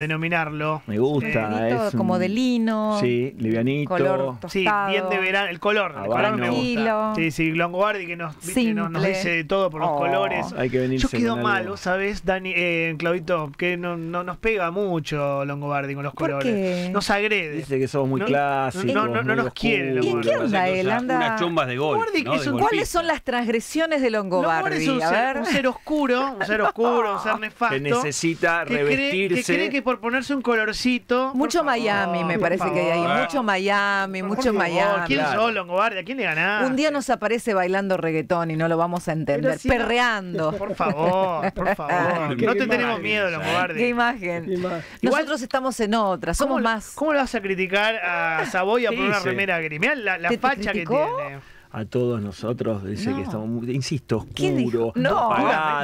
denominarlo. Me gusta. Eh, es como de lino. Sí, livianito. Color Sí, bien de verano. El color. El color me gusta. Sí, sí, Longobardi que nos, viste, nos, dice de todo por los oh, colores. Hay que venir Yo quedo malo, ¿sabes, Dani? Eh, Claudito, que no, no, nos pega mucho Longobardi con los colores. Qué? Nos agrede. Dice que somos muy no, clásicos. No, no, no nos quiere. ¿Y en qué onda él? de gol. ¿Cuáles son las transgresiones de Longobardi? Longobardi es un, ser, oscuro, un ser oscuro, un ser nefasto. Que necesita revestirse. que por ponerse un colorcito. Mucho Miami, me parece que hay ahí. Mucho Miami, mucho Miami. ¿Quién claro. Longobardi? ¿A ¿Quién le ganás? Un día nos aparece bailando reggaetón y no lo vamos a entender. Perreando. Por favor, por favor. Ah, no te tenemos miedo, Longobardi. Qué imagen. Nosotros estamos en otra, somos más. ¿Cómo le vas a criticar a Saboya por una remera gremial? La, la facha que tiene a todos nosotros. Dice que estamos, insisto, oscuro, no.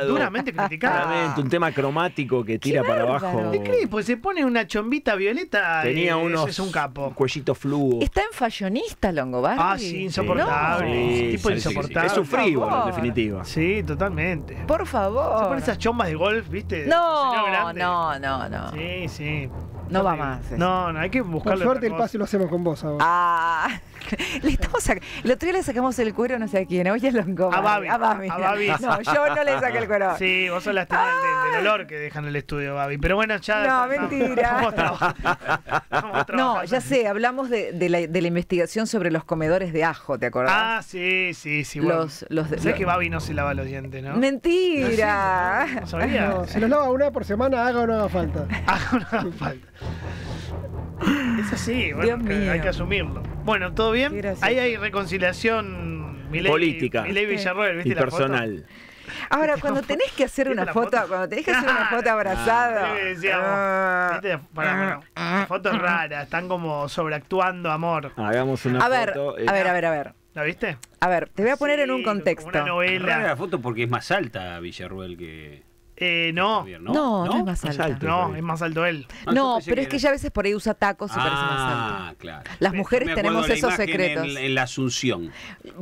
Duramente, criticado. un tema cromático que tira para abajo. ¿Qué Pues se pone una chombita violeta. Tenía unos. Es un capo. cuellito Está en fallonista Longobardi. Ah, sí, insoportable. No. tipo insoportable. es en definitiva. Sí, totalmente. Por favor. Se pone esas chombas de golf, ¿viste? No, no, no, no. Sí, sí. No va más. No, no, hay que buscarlo. Por suerte el pase lo hacemos con vos ahora. Ah. Le estamos el otro día le sacamos el cuero no sé a quién, hoy es Longobardi. A Babi. A Babi. Babi. No, yo no le saqué el cuero. Sí, vos sos la ah. del, olor que dejan el estudio, Babi. Pero bueno, ya... No, mentira. Vamos no, ya sé, hablamos de, la, de, la, investigación sobre los comedores de ajo, ¿te acordás? Ah, sí, sí, sí. Bueno. Los, los de, que Babi no se lava los dientes, ¿no? Mentira. se los lava una por semana, haga o no haga falta. Haga o no haga falta. Es así, bueno, hay que asumirlo. Bueno, ¿todo bien? Ahí hay reconciliación política. y personal. Ahora, cuando tenés que hacer una foto? cuando tenés que hacer una foto ah, abrazada. Sí, ah. ah. fotos raras, están como sobreactuando amor. Hagamos una foto. a eh. ver, a ver, a ver. ¿La viste? A ver, te voy a poner en un contexto. Una novela. la foto porque es más alta Villarruel que. Eh, no. no. es más alto. no, es más alto él. No, ah, pero es que ya a veces por ahí usa tacos y parece más alto. Ah, claro. Las mujeres tenemos esos secretos. En, la Asunción.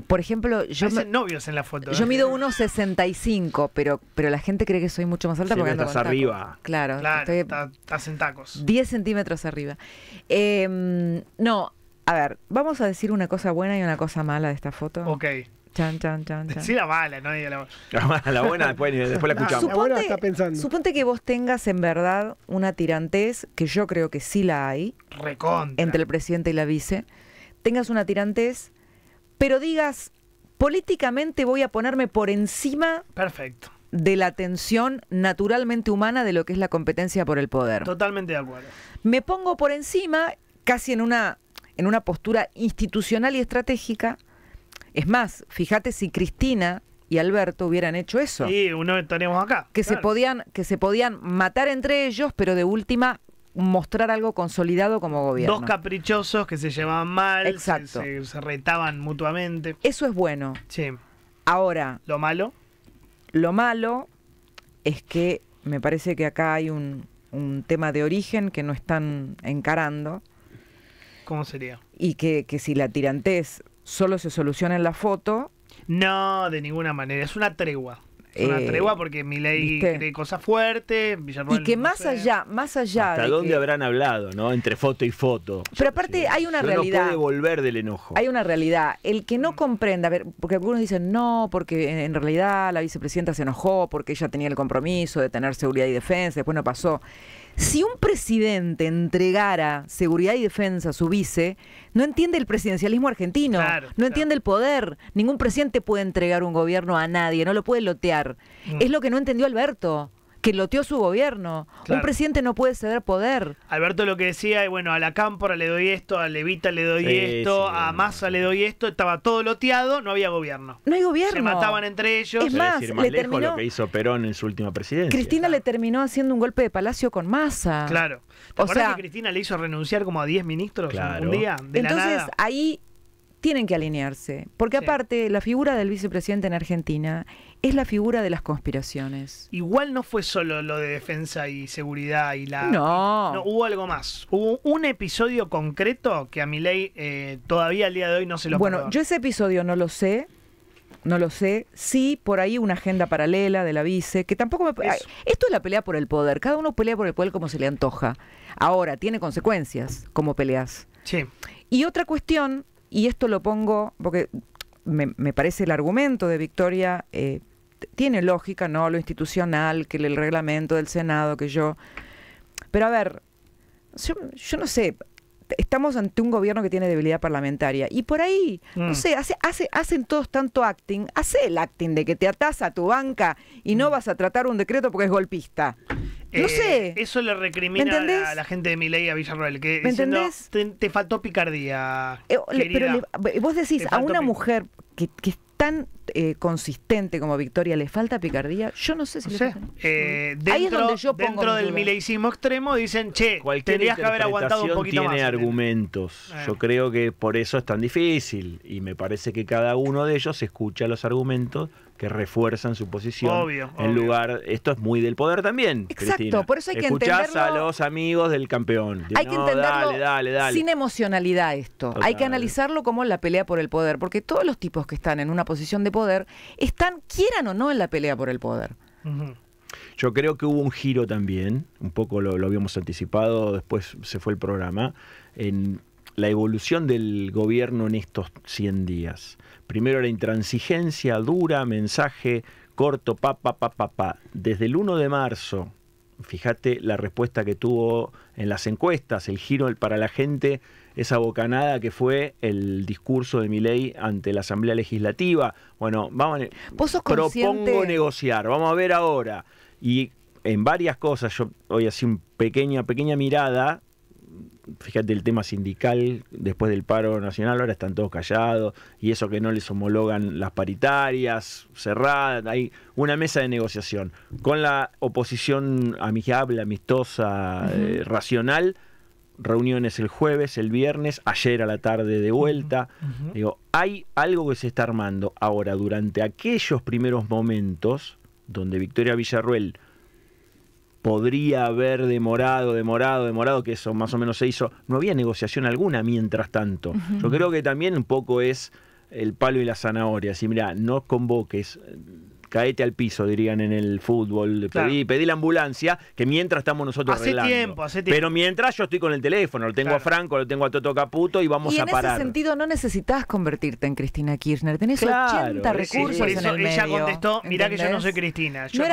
Por ejemplo, yo. Me, novios en la foto. Yo ¿eh? mido 1,65, pero, pero la gente cree que soy mucho más alta porque ando arriba. Claro, claro en tacos. 10 centímetros arriba. Em, no, a ver, vamos a decir una cosa buena y una cosa mala de esta foto. Ok. Chan, la vale, no la buena. La, buena después, la escuchamos. Suponte, que vos tengas en verdad una tirantez, que yo creo que sí la hay. Entre el presidente y la vice. Tengas una tirantez, pero digas, políticamente voy a ponerme por encima. Perfecto. De la tensión naturalmente humana de lo que es la competencia por el poder. Totalmente de acuerdo. Me pongo por encima, casi en una, en una postura institucional y estratégica es más, fíjate si Cristina y Alberto hubieran hecho eso. Sí, uno estaríamos acá. Que se podían, que se podían matar entre ellos, pero de última mostrar algo consolidado como gobierno. Dos caprichosos que se llevaban mal, Exacto. Se, retaban mutuamente. Eso es bueno. Sí. Ahora. Lo malo. Lo malo es que me parece que acá hay un, tema de origen que no están encarando. ¿Cómo sería? Y que, que si la tirantez solo se soluciona en la foto. No, de ninguna manera, es una tregua. Es una eh, tregua porque ley cree cosas fuertes, Y que más allá, más allá. ¿Hasta dónde habrán hablado, no? Entre foto y foto. Pero aparte hay una realidad. No puede volver del enojo. Hay una realidad. El que no mm. comprenda, porque algunos dicen no, porque en realidad la vicepresidenta se enojó porque ella tenía el compromiso de tener seguridad y defensa, después no pasó. Si un presidente entregara seguridad y defensa a su vice, no entiende el presidencialismo argentino, no entiende el poder. Ningún presidente puede entregar un gobierno a nadie, no lo puede lotear. Mm. Es lo que no entendió Alberto que loteó su gobierno. Un presidente no puede ceder poder. Alberto lo que decía, bueno, a la Cámpora le doy esto, a Levita le doy esto, a Massa le doy esto, estaba todo loteado, no había gobierno. No hay gobierno. Se mataban entre ellos. Es más, decir, más lejos lo que hizo Perón en su última presidencia. Cristina le terminó haciendo un golpe de palacio con Massa. Claro. o sea, que Cristina le hizo renunciar como a 10 ministros un día? Entonces, ahí tienen que alinearse, porque aparte la figura del vicepresidente en Argentina es la figura de las conspiraciones. Igual no fue solo lo de defensa y seguridad y la... No. hubo algo más. Hubo un episodio concreto que a mi ley eh, todavía al día de hoy no se lo Bueno, yo ese episodio no lo sé, no lo sé. Sí, por ahí una agenda paralela de la vice, que tampoco me... Esto es la pelea por el poder. Cada uno pelea por el poder como se le antoja. Ahora, tiene consecuencias como peleas. Sí. Y otra cuestión y esto lo pongo porque me, parece el argumento de Victoria eh, tiene lógica, ¿no? Lo institucional, que el reglamento del Senado, que yo... Pero a ver, yo, no sé, estamos ante un gobierno que tiene debilidad parlamentaria. Y por ahí, no mm. sé, hace, hacen todos tanto acting, hace el acting de que te atasa a tu banca y no mm. vas a tratar un decreto porque es golpista no eh, sé. Eso le recrimina a la gente de Miley a Villarroel. Que, diciendo, Te, faltó picardía. Eh, pero eh, vos decís, a una mujer que, es tan consistente como Victoria le falta picardía, yo no sé si lo dentro, Ahí es dentro del mileicismo extremo dicen, che, tenías que haber aguantado un poquito más. tiene argumentos. Yo creo que por eso es tan difícil y me parece que cada uno de ellos escucha los argumentos que refuerzan su posición. Obvio. En lugar, esto es muy del poder también. Exacto, por eso hay que Escuchás a los amigos del campeón. hay que entenderlo dale, dale, sin emocionalidad esto. Hay que analizarlo como la pelea por el poder, porque todos los tipos que están en una posición de poder están, quieran o no, en la pelea por el poder. Yo creo que hubo un giro también, un poco lo, lo habíamos anticipado, después se fue el programa, en la evolución del gobierno en estos 100 días. Primero la intransigencia dura, mensaje corto, pa, pa, pa, pa, pa. Desde el 1 de marzo, fíjate la respuesta que tuvo en las encuestas, el giro para la gente, esa bocanada que fue el discurso de mi ley ante la Asamblea Legislativa. Bueno, vamos, a propongo negociar, vamos a ver ahora. Y en varias cosas, yo hoy así una pequeña, pequeña mirada, fíjate el tema sindical, después del paro nacional, ahora están todos callados, y eso que no les homologan las paritarias, cerradas, hay una mesa de negociación. Con la oposición amigable, amistosa, eh, racional, reuniones el jueves, el viernes, ayer a la tarde de vuelta. Digo, hay algo que se está armando. Ahora, durante aquellos primeros momentos donde Victoria Villarruel podría haber demorado, demorado, demorado, que eso más o menos se hizo. No había negociación alguna mientras tanto. Yo creo que también un poco es el palo y la zanahoria. Si mira, no convoques, caete al piso, dirían en el fútbol, pedí, la ambulancia, que mientras estamos nosotros hace tiempo, hace tiempo. Pero mientras yo estoy con el teléfono, lo tengo a Franco, lo tengo a Toto Caputo y vamos a parar. en ese sentido no necesitas convertirte en Cristina Kirchner, tenés 80 recursos en el medio. Ella contestó, mirá que yo no soy Cristina, yo,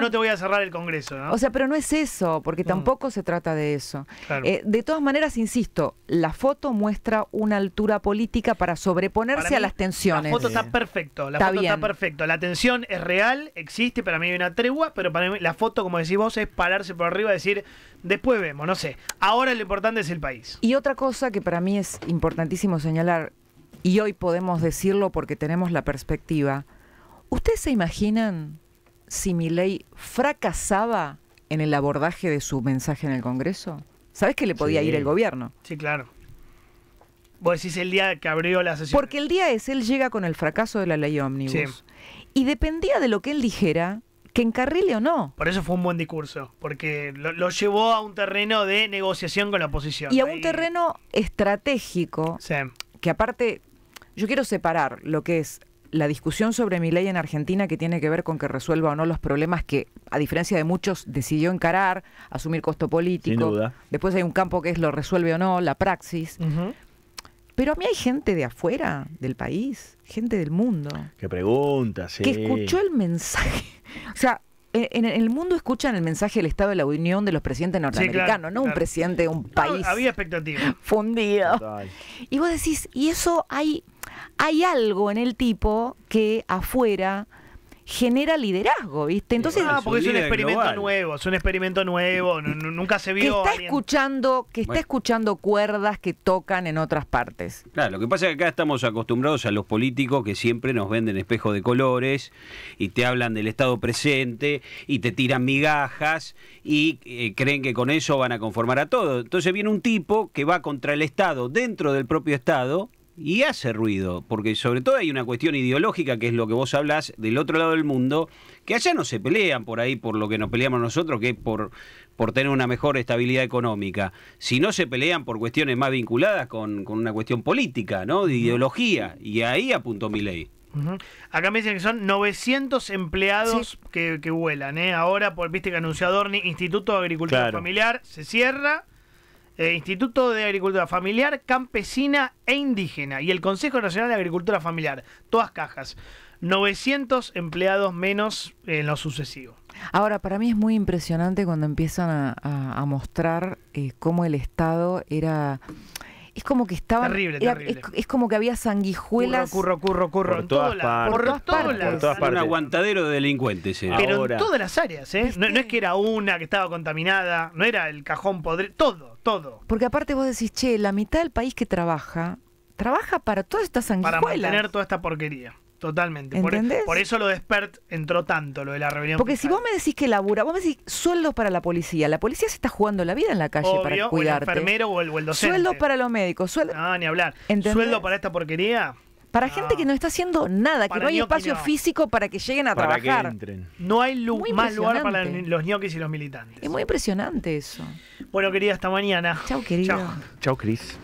no, te voy a cerrar el Congreso. O sea, pero no es eso, porque mm. tampoco se trata de eso. Eh, de todas maneras, insisto, la foto muestra una altura política para sobreponerse a las tensiones. La foto está perfecto, la foto está perfecto, la tensión es real, existe, para mí hay una tregua, pero para mí la foto, como decís vos, es pararse por arriba y decir, después vemos, no sé. Ahora lo importante es el país. Y otra cosa que para mí es importantísimo señalar, y hoy podemos decirlo porque tenemos la perspectiva, ¿ustedes se imaginan si mi ley fracasaba en el abordaje de su mensaje en el Congreso? ¿Sabes que le podía ir el gobierno? Sí, claro. Vos decís el día que abrió la sesión. Porque el día es, él llega con el fracaso de la ley ómnibus. Y dependía de lo que él dijera, que encarrile o no. Por eso fue un buen discurso, porque lo, llevó a un terreno de negociación con la oposición. Y a un terreno estratégico, sí. que aparte, yo quiero separar lo que es la discusión sobre mi ley en Argentina que tiene que ver con que resuelva o no los problemas que, a diferencia de muchos, decidió encarar, asumir costo político. Sin duda. Después hay un campo que es lo resuelve o no, la praxis. Pero a mí hay gente de afuera del país, gente del mundo. Que preguntas? sí. Que escuchó el mensaje. O sea, en, el mundo escuchan el mensaje del Estado de la Unión de los presidentes norteamericanos, no un presidente de un país. había expectativa. Fundido. Y vos decís, y eso hay, hay algo en el tipo que afuera genera liderazgo, ¿viste? Entonces, ah, porque es un experimento nuevo, es un experimento nuevo, nunca se vio. Que está escuchando, que está escuchando cuerdas que tocan en otras partes. Claro, lo que pasa es que acá estamos acostumbrados a los políticos que siempre nos venden espejo de colores y te hablan del estado presente y te tiran migajas y eh, creen que con eso van a conformar a todo. Entonces viene un tipo que va contra el Estado dentro del propio Estado y hace ruido, porque sobre todo hay una cuestión ideológica, que es lo que vos hablas del otro lado del mundo, que allá no se pelean por ahí por lo que nos peleamos nosotros, que es por, por tener una mejor estabilidad económica, sino se pelean por cuestiones más vinculadas con, una cuestión política, ¿no? De ideología, y ahí apuntó mi ley. Acá me dicen que son 900 empleados que, que, vuelan, ¿eh? Ahora, por, viste que anunció Adorni, Instituto de Agricultura Familiar, se cierra eh, Instituto de Agricultura Familiar, Campesina e Indígena y el Consejo Nacional de Agricultura Familiar. Todas cajas. 900 empleados menos en lo sucesivo. Ahora, para mí es muy impresionante cuando empiezan a, mostrar eh, cómo el Estado era es como que estaba Terrible, Es, como que había sanguijuelas. Curro, curro, curro, Por todas partes, por, todas, partes. Un aguantadero de delincuentes. Pero en todas las áreas, ¿eh? No, es que era una que estaba contaminada, no era el cajón podre Todo, todo. Porque aparte vos decís, che, la mitad del país que trabaja, trabaja para toda esta sanguijuelas. Para mantener toda esta porquería. Totalmente. E-, por, eso lo de Spert entró tanto, lo de la reunión. Porque si vos me decís que labura, vos me decís sueldos para la policía. La policía se está jugando la vida en la calle para cuidarte. el enfermero o el, o Sueldos para los médicos. Sueldo... No, ni hablar. ¿Entendés? Sueldo para esta porquería. Para gente que no está haciendo nada, que no hay espacio físico para que lleguen a para trabajar. Que entren. No hay más lugar para los ñoquis y los militantes. Es muy impresionante eso. Bueno, querida, hasta mañana. Chao, querido. Chao, Chris.